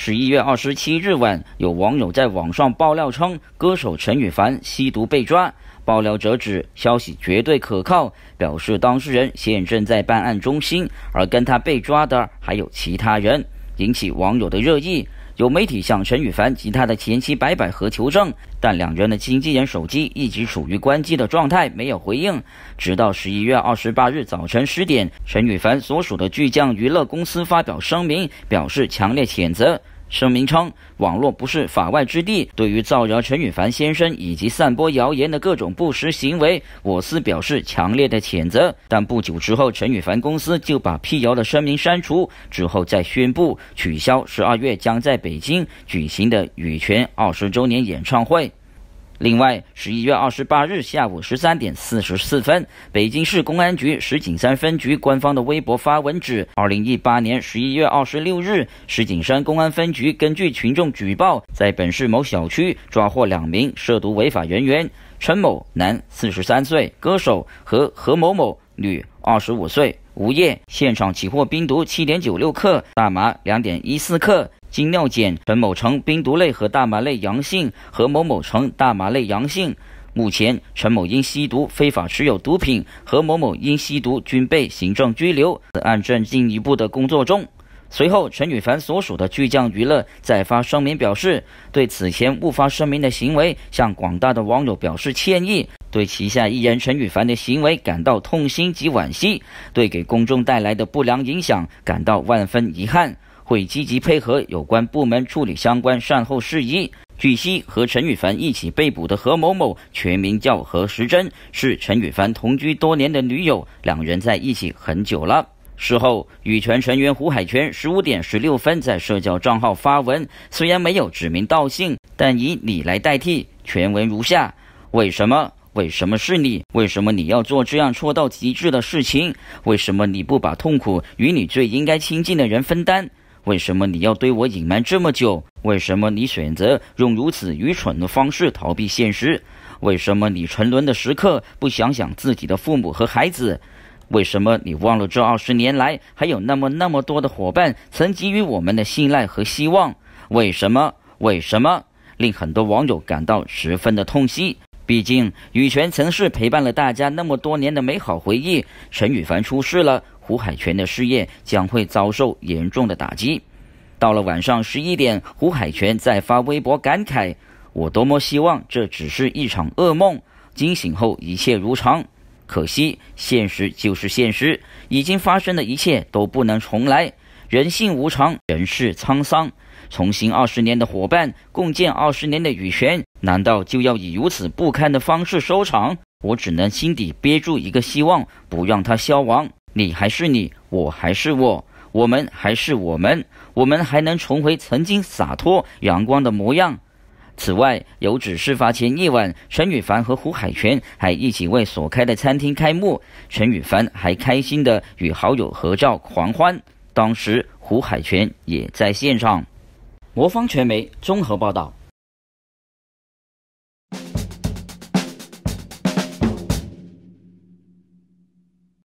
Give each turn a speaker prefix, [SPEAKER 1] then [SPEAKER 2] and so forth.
[SPEAKER 1] 十一月二十七日晚，有网友在网上爆料称，歌手陈羽凡吸毒被抓。爆料者指消息绝对可靠，表示当事人现正在办案中心，而跟他被抓的还有其他人，引起网友的热议。有媒体向陈羽凡及他的前妻白百何求证，但两人的经纪人手机一直处于关机的状态，没有回应。直到十一月二十八日早晨十点，陈羽凡所属的巨匠娱乐公司发表声明，表示强烈谴责。声明称，网络不是法外之地，对于造谣陈羽凡先生以及散播谣言的各种不实行为，我司表示强烈的谴责。但不久之后，陈羽凡公司就把辟谣的声明删除，之后再宣布取消十二月将在北京举行的羽泉二十周年演唱会。另外，十一月二十八日下午十三点四十四分，北京市公安局石景山分局官方的微博发文指，二零一八年十一月二十六日，石景山公安分局根据群众举报，在本市某小区抓获两名涉毒违法人员陈某，男，四十三岁，歌手和何某某，女，二十五岁，无业。现场起获冰毒七点九六克、大麻两点一四克。经尿检，陈某成冰毒类和大麻类阳性，何某某成大麻类阳性。目前，陈某因吸毒、非法持有毒品，何某某因吸毒，均被行政拘留。此案正进一步的工作中。随后，陈羽凡所属的巨匠娱乐再发声明表示，对此前误发声明的行为，向广大的网友表示歉意，对旗下艺人陈羽凡的行为感到痛心及惋惜，对给公众带来的不良影响感到万分遗憾。会积极配合有关部门处理相关善后事宜。据悉，和陈羽凡一起被捕的何某某，全名叫何时珍，是陈羽凡同居多年的女友，两人在一起很久了。事后，羽泉成员胡海泉十五点十六分在社交账号发文，虽然没有指名道姓，但以你来代替，全文如下：为什么？为什么是你？为什么你要做这样错到极致的事情？为什么你不把痛苦与你最应该亲近的人分担？为什么你要对我隐瞒这么久？为什么你选择用如此愚蠢的方式逃避现实？为什么你沉沦的时刻不想想自己的父母和孩子？为什么你忘了这二十年来还有那么那么多的伙伴曾给予我们的信赖和希望？为什么？为什么？令很多网友感到十分的痛惜。毕竟羽泉曾是陪伴了大家那么多年的美好回忆。陈羽凡出事了。胡海泉的事业将会遭受严重的打击。到了晚上十一点，胡海泉在发微博感慨：“我多么希望这只是一场噩梦，惊醒后一切如常。可惜，现实就是现实，已经发生的一切都不能重来。人性无常，人世沧桑。重新二十年的伙伴，共建二十年的羽泉，难道就要以如此不堪的方式收场？我只能心底憋住一个希望，不让它消亡。”你还是你，我还是我，我们还是我们，我们还能重回曾经洒脱阳光的模样。此外，有指事发前夜晚，陈羽凡和胡海泉还一起为所开的餐厅开幕，陈羽凡还开心的与好友合照狂欢，当时胡海泉也在现场。魔方传媒综合报道。